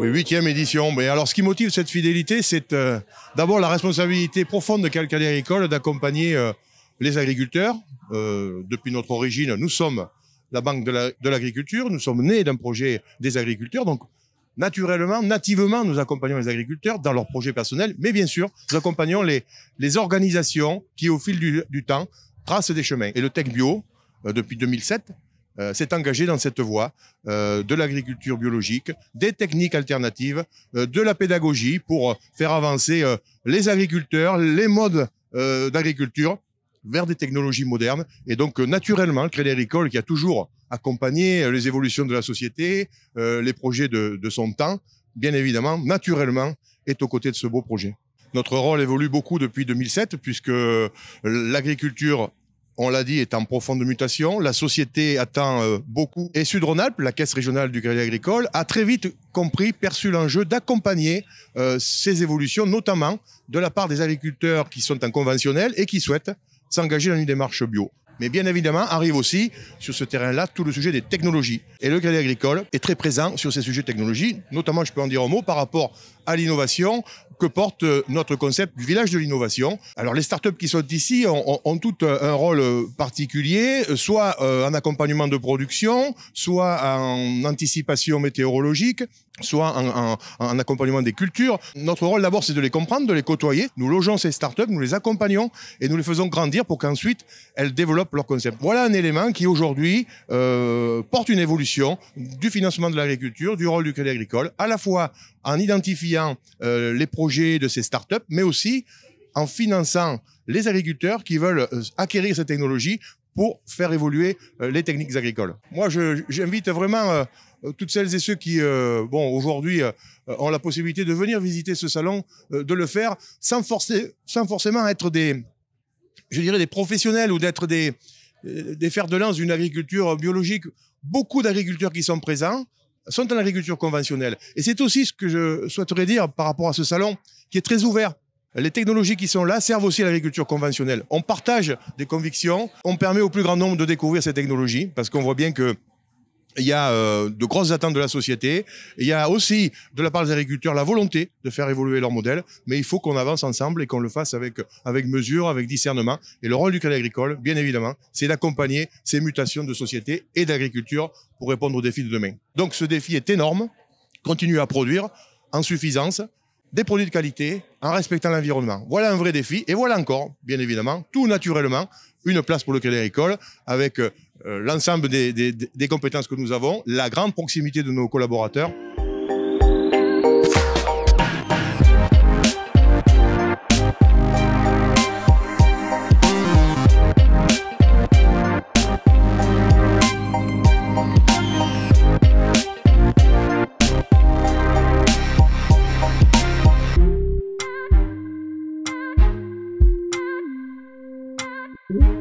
Oui, huitième édition. Mais alors, ce qui motive cette fidélité, c'est euh, d'abord la responsabilité profonde de Calcali Agricole d'accompagner euh, les agriculteurs. Euh, depuis notre origine, nous sommes la banque de l'agriculture. nous sommes nés d'un projet des agriculteurs. Donc, naturellement, nativement, nous accompagnons les agriculteurs dans leurs projets personnels. Mais bien sûr, nous accompagnons les, organisations qui, au fil du, du temps, tracent des chemins. Et le Tech Bio, depuis 2007, euh, s'est engagé dans cette voie euh, de l'agriculture biologique, des techniques alternatives, euh, de la pédagogie pour faire avancer les agriculteurs, les modes d'agriculture vers des technologies modernes. Et donc, naturellement, le Crédit qui a toujours accompagné les évolutions de la société, les projets de, de son temps, bien évidemment, naturellement, est aux côtés de ce beau projet. Notre rôle évolue beaucoup depuis 2007, puisque l'agriculture on l'a dit, est en profonde mutation. La société attend euh, beaucoup. Et Sud-Rhône-Alpes, la Caisse régionale du Crédit agricole, a très vite compris, perçu l'enjeu d'accompagner euh, ces évolutions, notamment de la part des agriculteurs qui sont en conventionnel et qui souhaitent s'engager dans une démarche bio. Mais bien évidemment, arrive aussi sur ce terrain-là tout le sujet des technologies. Et le Crédit agricole est très présent sur ces sujets de Notamment, je peux en dire un mot par rapport à l'innovation que porte euh, notre concept du village de l'innovation. Alors les startups qui sont ici ont, ont, tout euh, un rôle euh, particulier, soit en accompagnement de production, soit en anticipation météorologique, soit en, accompagnement des cultures. Notre rôle d'abord c'est de les comprendre, de les côtoyer. Nous logeons ces startups, nous les accompagnons et nous les faisons grandir pour qu'ensuite elles développent leur concept. Voilà un élément qui aujourd'hui porte une évolution du financement de l'agriculture, du rôle du crédit agricole, à la fois en identifiant euh, les projets de ces startups, mais aussi en finançant les agriculteurs qui veulent euh, acquérir ces technologies pour faire évoluer euh, les techniques agricoles. Moi, j'invite vraiment toutes celles et ceux qui, aujourd'hui, ont la possibilité de venir visiter ce salon, de le faire sans, forcer, forcément être des, je dirais, des professionnels ou d'être des, des fers de lance d'une agriculture biologique. Beaucoup d'agriculteurs qui sont présents, sont en agriculture conventionnelle. Et c'est aussi ce que je souhaiterais dire par rapport à ce salon qui est très ouvert. Les technologies qui sont là servent aussi à l'agriculture conventionnelle. On partage des convictions, on permet au plus grand nombre de découvrir ces technologies, parce qu'on voit bien que il y a euh, de grosses attentes de la société. Il y a aussi, de la part des agriculteurs, la volonté de faire évoluer leur modèle. Mais il faut qu'on avance ensemble et qu'on le fasse avec, avec mesure, avec discernement. Et le rôle du cadre agricole, bien évidemment, c'est d'accompagner ces mutations de société et d'agriculture pour répondre aux défis de demain. Donc ce défi est énorme. Continuer à produire en suffisance des produits de qualité en respectant l'environnement. Voilà un vrai défi. Et voilà encore, bien évidemment, tout naturellement, une place pour le Crédit Agricole, avec euh, euh, l'ensemble des, des compétences que nous avons, la grande proximité de nos collaborateurs. Thank mm-hmm. you.